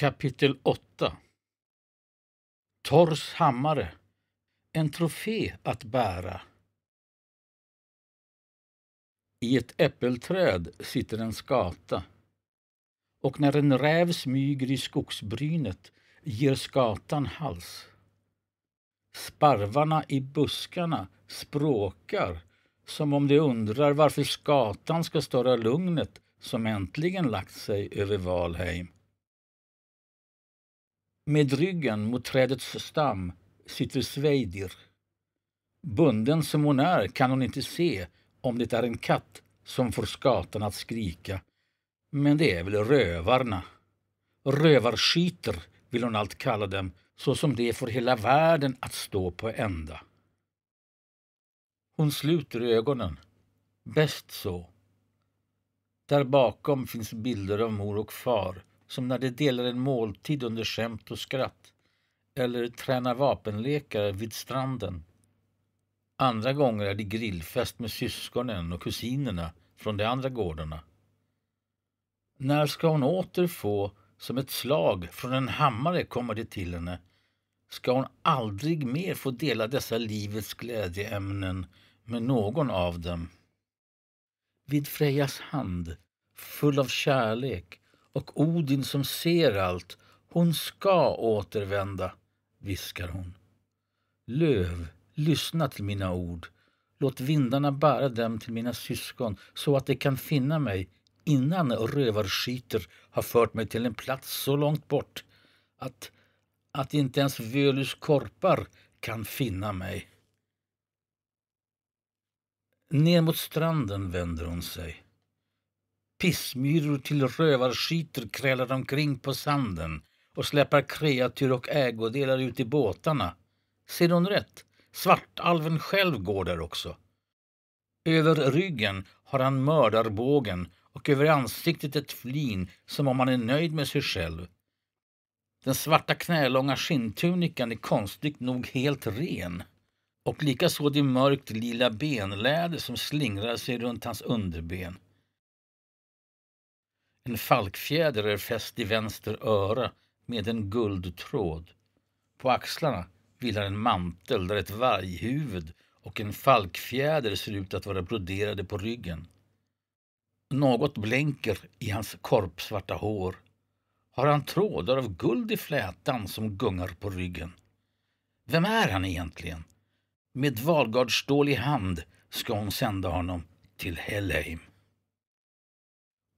Kapitel 8 Tors hammare En trofé att bära I ett äppelträd sitter en skata och när en räv smyger i skogsbrynet ger skatan hals. Sparvarna i buskarna språkar som om de undrar varför skatan ska störa lugnet som äntligen lagt sig över Valheim. Med ryggen mot trädets stam sitter Sveidir. Bunden som hon är kan hon inte se om det är en katt som får skatan att skrika. Men det är väl rövarna. Rövarskiter vill hon allt kalla dem, så som det får hela världen att stå på ända. Hon sluter ögonen. Bäst så. Där bakom finns bilder av mor och far som när de delar en måltid under skämt och skratt eller tränar vapenlekar vid stranden. Andra gånger är det grillfest med syskonen och kusinerna från de andra gårdarna. När ska hon åter få, som ett slag från en hammare kommer det till henne, ska hon aldrig mer få dela dessa livets glädjeämnen med någon av dem. Vid Frejas hand, full av kärlek, och Odin som ser allt, hon ska återvända, viskar hon. Löv, lyssna till mina ord. Låt vindarna bära dem till mina syskon så att de kan finna mig innan rövarskiter har fört mig till en plats så långt bort att, att inte ens Völus korpar kan finna mig. Ner mot stranden vänder hon sig. Pissmyror till rövarskiter krälar omkring på sanden och släpar kreatur och ägodelar ut i båtarna. Ser hon rätt? Svartalven själv går där också. Över ryggen har han mördarbågen och över ansiktet ett flin som om han är nöjd med sig själv. Den svarta knälånga skinntunikan är konstigt nog helt ren och likaså det mörkt lila benläder som slingrar sig runt hans underben. En falkfjäder är fäst i vänster öra med en guldtråd. På axlarna vilar en mantel där ett varghuvud och en falkfjäder ser ut att vara broderade på ryggen. Något blänker i hans korpsvarta hår. Har han trådar av guld i flätan som gungar på ryggen? Vem är han egentligen? Med valgardsstål i hand ska hon sända honom till Helheim.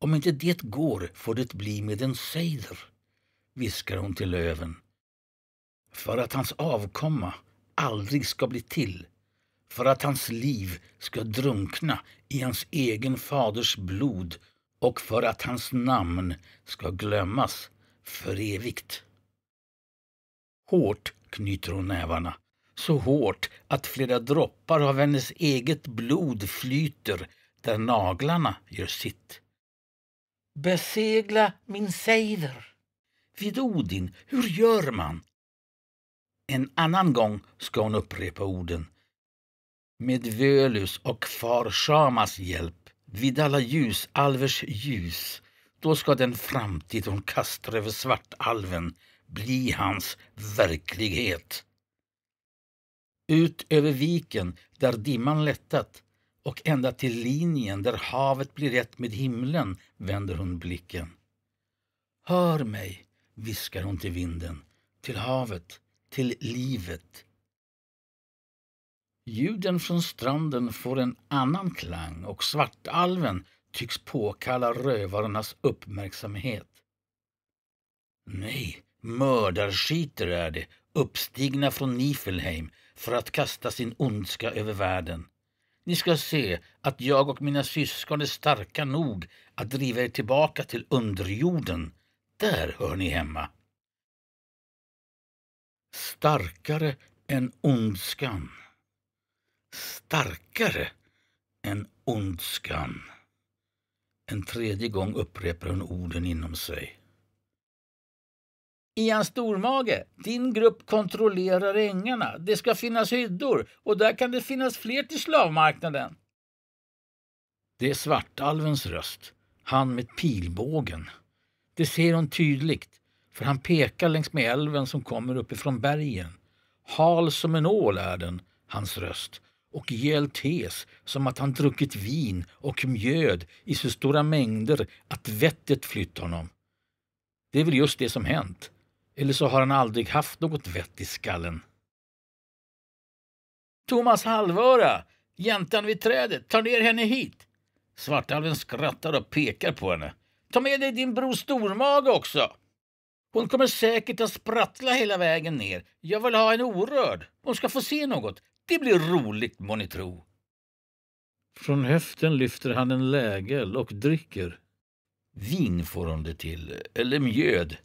Om inte det går får det bli med en sejder, viskar hon till löven. För att hans avkomma aldrig ska bli till, för att hans liv ska drunkna i hans egen faders blod och för att hans namn ska glömmas för evigt. Hårt knyter hon nävarna, så hårt att flera droppar av hennes eget blod flyter där naglarna gör sitt. Besegla min sejder. Vid Odin, hur gör man? En annan gång ska hon upprepa orden. Med Völus och far Shamas hjälp, vid alla ljus, alvers ljus, då ska den framtid hon kastar över svartalven bli hans verklighet. Ut över viken, där dimman lättat, och ända till linjen där havet blir ett med himlen vänder hon blicken. Hör mig, viskar hon till vinden, till havet, till livet. Ljuden från stranden får en annan klang och svartalven tycks påkalla rövarnas uppmärksamhet. Nej, mördarskiter är det, uppstigna från Nifelheim för att kasta sin ondska över världen. Ni ska se att jag och mina syskon är starka nog att driva er tillbaka till underjorden. Där hör ni hemma. Starkare än ondskan. Starkare än ondskan. En tredje gång upprepar hon orden inom sig. Ian Stormage, din grupp kontrollerar ängarna. Det ska finnas hyddor och där kan det finnas fler till slavmarknaden. Det är Svartalvens röst, han med pilbågen. Det ser hon tydligt, för han pekar längs med älven som kommer uppifrån bergen. Hal som en ål är den, hans röst, och gäll tes som att han druckit vin och mjöd i så stora mängder att vettet flytt honom. Det är väl just det som hänt. Eller så har han aldrig haft något vett i skallen. Thomas Halvöra, jäntan vid trädet, ta ner henne hit. Svartalven skrattar och pekar på henne. Ta med dig din bror Stormage också. Hon kommer säkert att sprattla hela vägen ner. Jag vill ha en orörd. Hon ska få se något. Det blir roligt, må ni tro. Från höften lyfter han en lägel och dricker. Vin får hon det till, eller mjöd.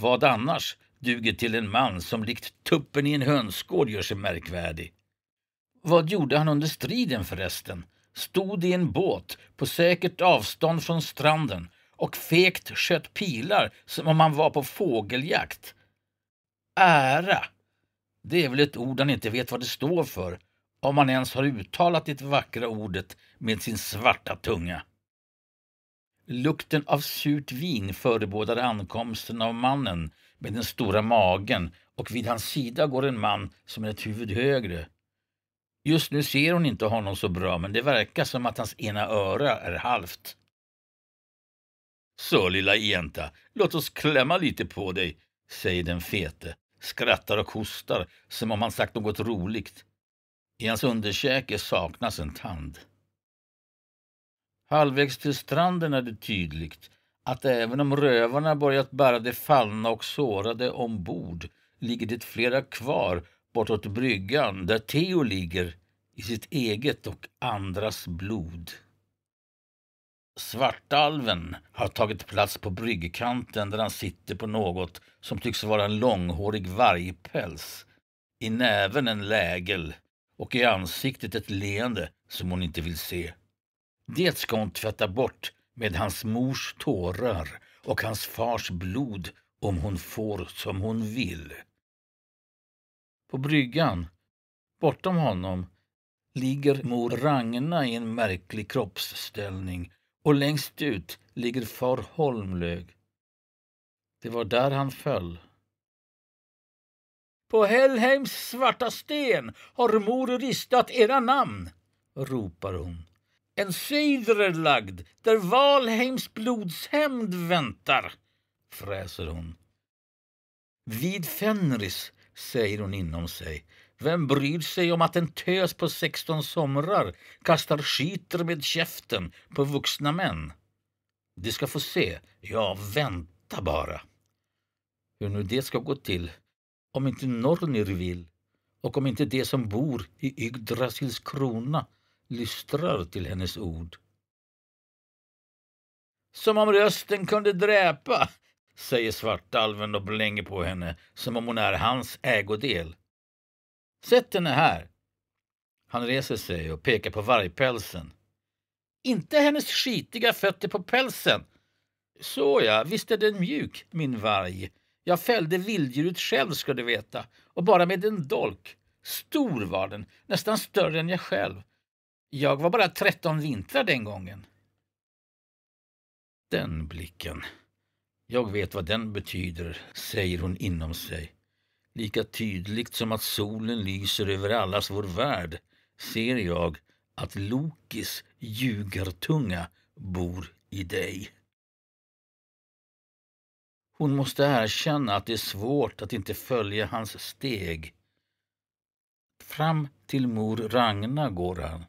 Vad annars duger till en man som likt tuppen i en hönsgård gör sig märkvärdig? Vad gjorde han under striden förresten? Stod i en båt på säkert avstånd från stranden och fegt sköt pilar som om han var på fågeljakt. Ära! Det är väl ett ord han inte vet vad det står för om han ens har uttalat det vackra ordet med sin svarta tunga. Lukten av surt vin förebådade ankomsten av mannen med den stora magen och vid hans sida går en man som är ett huvud högre. Just nu ser hon inte honom så bra, men det verkar som att hans ena öra är halvt. Så, lilla jänta, låt oss klämma lite på dig, säger den fete, skrattar och hostar som om han sagt något roligt. I hans underkäke saknas en tand. Halvvägs till stranden är det tydligt att även om rövarna börjat bära de fallna och sårade ombord ligger det flera kvar bortåt bryggan där Theo ligger i sitt eget och andras blod. Svartalven har tagit plats på bryggkanten där han sitter på något som tycks vara en långhårig vargpäls. I näven en lägel och i ansiktet ett leende som hon inte vill se. Det ska hon tvätta bort med hans mors tårar och hans fars blod om hon får som hon vill. På bryggan, bortom honom, ligger mor Ragna i en märklig kroppsställning och längst ut ligger far Holmlög. Det var där han föll. På Hellheims svarta sten har mor ristat era namn, ropar hon. En syder är lagd där Valheims blodshämnd väntar, fräser hon. Vid Fenris, säger hon inom sig. Vem bryr sig om att en tös på 16 somrar kastar skiter med käften på vuxna män? De ska få se. Ja, vänta bara. Hur nu det ska gå till, om inte Nornir vill och om inte de som bor i Yggdrasils krona lystrar till hennes ord. Som om rösten kunde dräpa, säger Svartalven och blänger på henne som om hon är hans ägodel. Sätt henne här. Han reser sig och pekar på vargpälsen. Inte hennes skitiga fötter på pälsen. Såja, visst är den mjuk, min varg. Jag fällde vilddjuret själv, ska du veta, och bara med en dolk. Stor var den, nästan större än jag själv. Jag var bara tretton vintrar den gången. Den blicken. Jag vet vad den betyder, säger hon inom sig. Lika tydligt som att solen lyser över allas vår värld ser jag att Lokis ljugartunga bor i dig. Hon måste erkänna att det är svårt att inte följa hans steg. Fram till mor Ragna går han.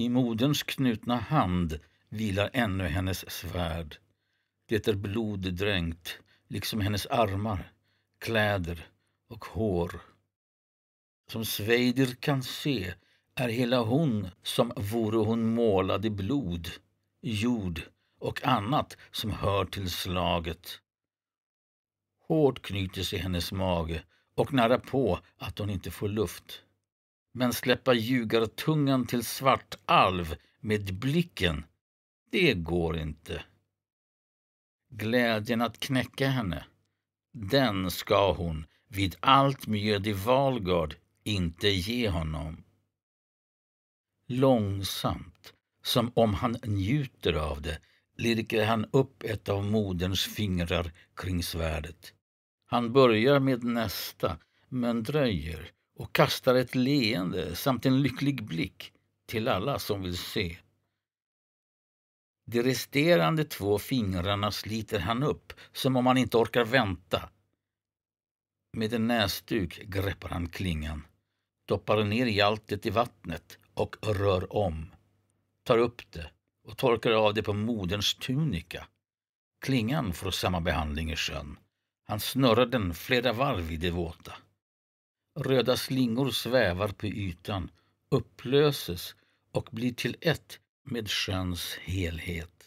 I moderns knutna hand vilar ännu hennes svärd. Det är bloddränkt, liksom hennes armar, kläder och hår. Som Sveidir kan se är hela hon som vore hon målad i blod, jord och annat som hör till slaget. Hårt knyter sig hennes mage och nära på att hon inte får luft men släppa ljugartungan till svartalv med blicken, det går inte. Glädjen att knäcka henne, den ska hon vid allt mjöd i Valgard inte ge honom. Långsamt, som om han njuter av det, lirkar han upp ett av moderns fingrar kring svärdet. Han börjar med nästa, men dröjer och kastar ett leende samt en lycklig blick till alla som vill se. De resterande två fingrarna sliter han upp som om han inte orkar vänta. Med en näsduk greppar han klingan, doppar ner hjaltet i vattnet och rör om. Tar upp det och torkar av det på moderns tunika. Klingan får samma behandling i sjön. Han snurrar den flera varv i det våta. Röda slingor svävar på ytan, upplöses och blir till ett med sjöns helhet.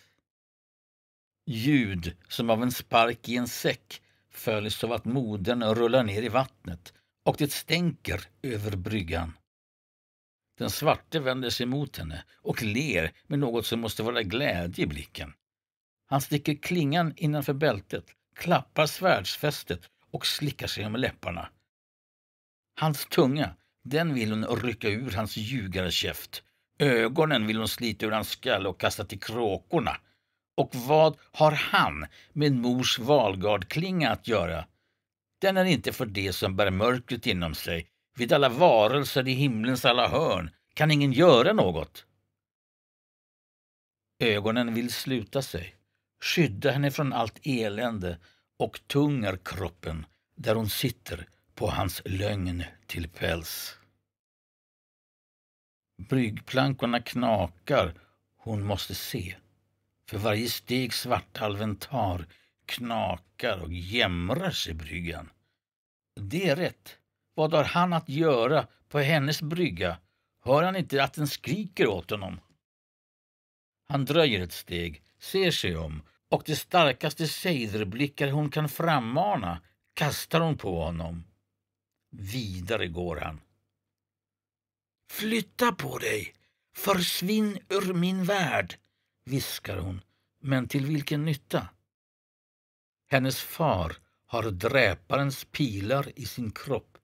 Ljud som av en spark i en säck följs av att moden rullar ner i vattnet och det stänker över bryggan. Den svarte vänder sig mot henne och ler med något som måste vara glädje i blicken. Han sticker klingan innanför bältet, klappar svärdsfästet och slickar sig om läpparna. Hans tunga, den vill hon rycka ur hans ljugarkäft. Ögonen vill hon slita ur hans skalle och kasta till kråkorna. Och vad har han med mors valgardklinga att göra? Den är inte för det som bär mörkret inom sig. Vid alla varelser i himlens alla hörn kan ingen göra något. Ögonen vill sluta sig, skydda henne från allt elände och tungar kroppen där hon sitter på hans lögn till päls. Bryggplankorna knakar, hon måste se. För varje steg Svarthalven tar knakar och jämrar sig bryggan. Det är rätt. Vad har han att göra på hennes brygga? Hör han inte att den skriker åt honom? Han dröjer ett steg, ser sig om och de starkaste sejderblickar hon kan frammana kastar hon på honom. Vidare går han. Flytta på dig! Försvinn ur min värld! viskar hon. Men till vilken nytta? Hennes far har dräparens pilar i sin kropp.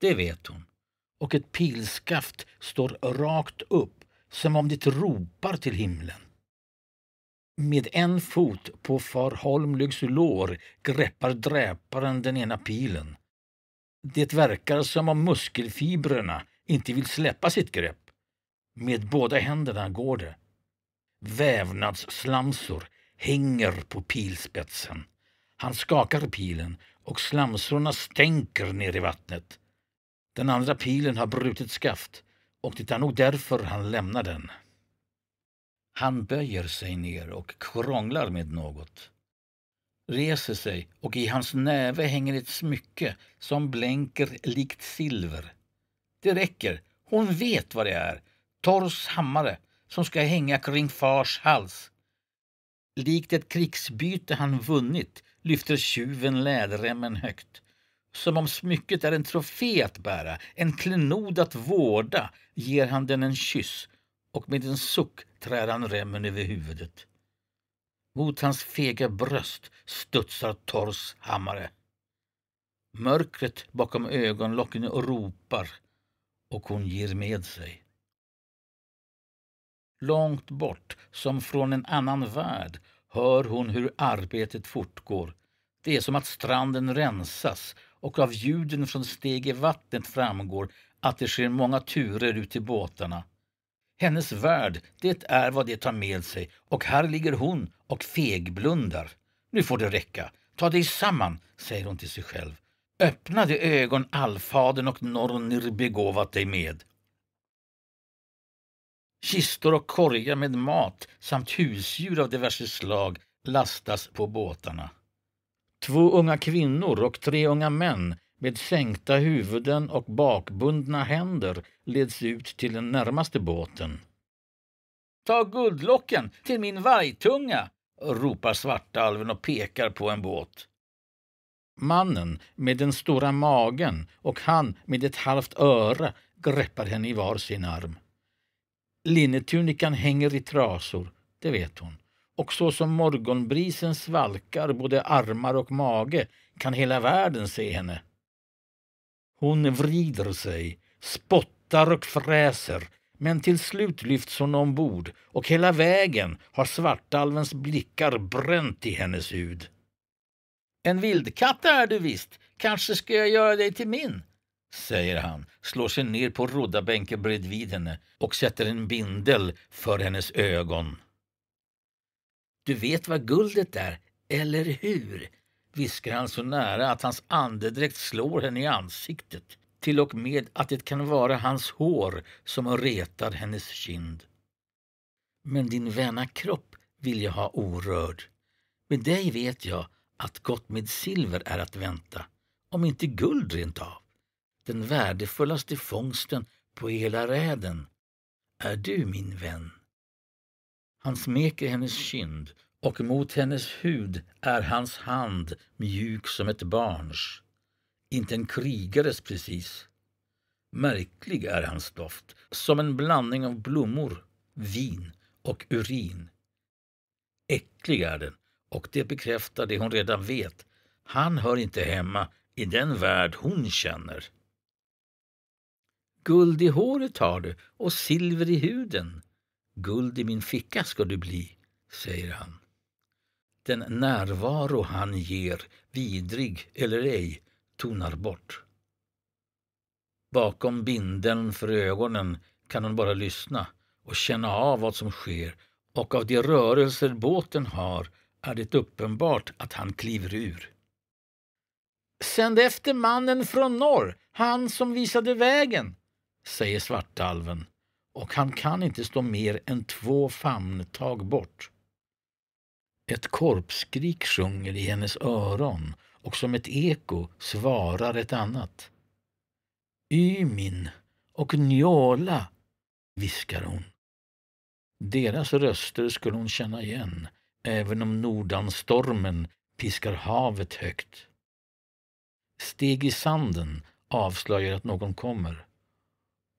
Det vet hon. Och ett pilskaft står rakt upp, som om det ropar till himlen. Med en fot på far Holmlygs lår greppar dräparen den ena pilen. Det verkar som om muskelfibrerna inte vill släppa sitt grepp. Med båda händerna går det. Vävnadsslamsor hänger på pilspetsen. Han skakar pilen och slamsorna stänker ner i vattnet. Den andra pilen har brutit skaft och det är nog därför han lämnar den. Han böjer sig ner och krånglar med något reser sig och i hans näve hänger ett smycke som blänker likt silver. Det räcker. Hon vet vad det är. Tors hammare som ska hänga kring fars hals. Likt ett krigsbyte han vunnit lyfter tjuven läderremmen högt. Som om smycket är en trofé att bära, en klenod att vårda ger han den en kyss och med en suck trär han remmen över huvudet. Mot hans fega bröst studsar Tors hammare. Mörkret bakom ögonlocken ropar och hon ger med sig. Långt bort, som från en annan värld, hör hon hur arbetet fortgår. Det är som att stranden rensas och av ljuden från steg i vattnet framgår att det sker många turer ut till båtarna. Hennes värld, det är vad det tar med sig och här ligger hon och fegblundar. Nu får det räcka. Ta dig samman, säger hon till sig själv. Öppna de ögon allfaden och Nornir begåvat dig med. Kistor och korgar med mat samt husdjur av diverse slag lastas på båtarna. Två unga kvinnor och tre unga män med sänkta huvuden och bakbundna händer leds ut till den närmaste båten. Ta guldlocken till min vargtunga! ropar svartalven och pekar på en båt. Mannen med den stora magen och han med ett halvt öra greppar henne i var sin arm. Linnetunikan hänger i trasor, det vet hon. Och så som morgonbrisen svalkar både armar och mage kan hela världen se henne. Hon vrider sig, spottar och fräser men till slut lyfts hon ombord och hela vägen har svartalvens blickar bränt i hennes hud. En vildkatt är du visst. Kanske ska jag göra dig till min, säger han, slår sig ner på roddarbänken bredvid henne och sätter en bindel för hennes ögon. Du vet vad guldet är, eller hur? viskar han så nära att hans andedräkt slår henne i ansiktet. Till och med att det kan vara hans hår som retar hennes kind. Men din väna kropp vill jag ha orörd. Med dig vet jag att gott med silver är att vänta, om inte guld rent av. Den värdefullaste fångsten på hela räden. Är du min vän? Han smeker hennes kind och mot hennes hud är hans hand mjuk som ett barns. Inte en krigares precis. Märklig är hans doft, som en blandning av blommor, vin och urin. Äcklig är den, och det bekräftar det hon redan vet. Han hör inte hemma i den värld hon känner. Guld i håret har du och silver i huden. Guld i min ficka ska du bli, säger han den närvaro han ger, vidrig eller ej, tonar bort. Bakom bindeln för ögonen kan hon bara lyssna och känna av vad som sker och av de rörelser båten har är det uppenbart att han kliver ur. Sänd efter mannen från norr, han som visade vägen, säger svartalven och han kan inte stå mer än två famntag bort. Ett korpskrik sjunger i hennes öron och som ett eko svarar ett annat. Ymin och Njola, viskar hon. Deras röster skulle hon känna igen, även om nordanstormen piskar havet högt. Steg i sanden avslöjar att någon kommer.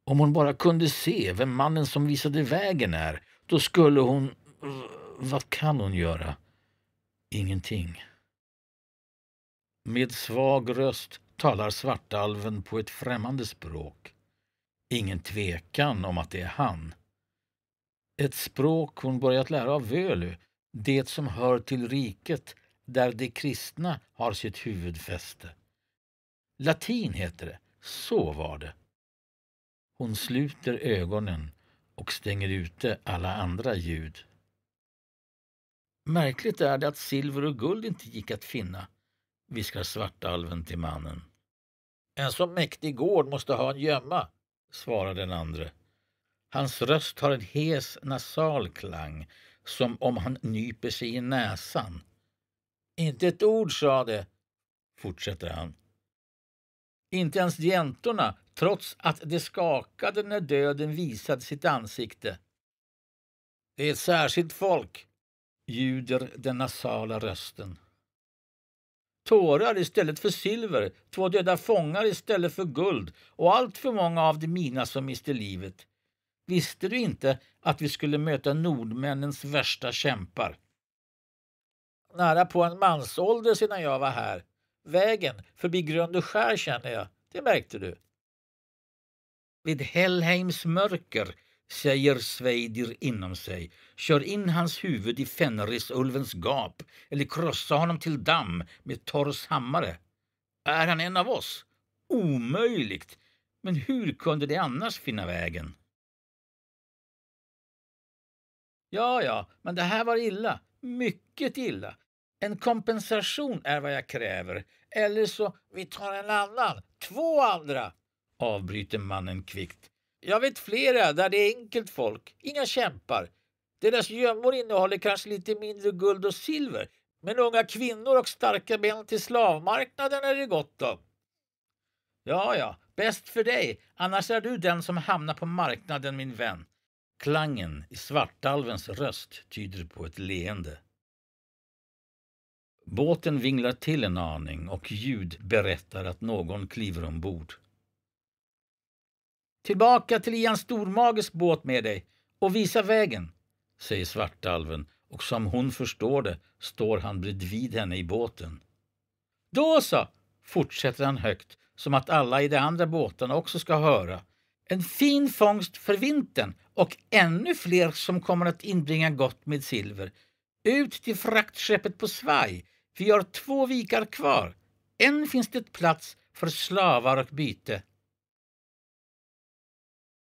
Om hon bara kunde se vem mannen som visade vägen är, då skulle hon... Vad kan hon göra? ingenting. Med svag röst talar svartalven på ett främmande språk. Ingen tvekan om att det är han. Ett språk hon börjat lära av Völu, det som hör till riket där de kristna har sitt huvudfäste. Latin heter det, så var det. Hon sluter ögonen och stänger ute alla andra ljud. Märkligt är det att silver och guld inte gick att finna, viskar svartalven till mannen. En så mäktig gård måste ha en gömma, svarar den andre. Hans röst har en hes nasal klang, som om han nyper sig i näsan. Inte ett ord sa det, fortsätter han. Inte ens jäntorna, trots att de skakade när döden visade sitt ansikte. Det är ett särskilt folk, ljuder den nasala rösten. Tårar istället för silver, två döda fångar istället för guld och allt för många av de mina som miste livet. Visste du inte att vi skulle möta nordmännens värsta kämpar? Nära på en mansålder sedan jag var här. Vägen förbi Grönd skär känner jag, det märkte du. Vid Hellheims mörker säger Sveidir inom sig. Kör in hans huvud i Fenrisulvens gap eller krossa honom till damm med Tors hammare. Är han en av oss? Omöjligt! Men hur kunde det annars finna vägen? Ja, ja, men det här var illa. Mycket illa. En kompensation är vad jag kräver. Eller så, vi tar en annan, två andra, avbryter mannen kvickt. Jag vet flera där det är enkelt folk, inga kämpar. Deras gömmor innehåller kanske lite mindre guld och silver, men unga kvinnor och starka ben till slavmarknaden är det gott om. Ja, ja, bäst för dig, annars är du den som hamnar på marknaden, min vän. Klangen i Svartalvens röst tyder på ett leende. Båten vinglar till en aning och ljud berättar att någon kliver ombord. Tillbaka till Ian Stormages båt med dig och visa vägen, säger Svartalven och som hon förstår det står han bredvid henne i båten. Då så, fortsätter han högt som att alla i de andra båtarna också ska höra. En fin fångst för vintern och ännu fler som kommer att inbringa gott med silver. Ut till fraktskeppet på svaj. Vi har två vikar kvar. Än finns det plats för slavar och byte.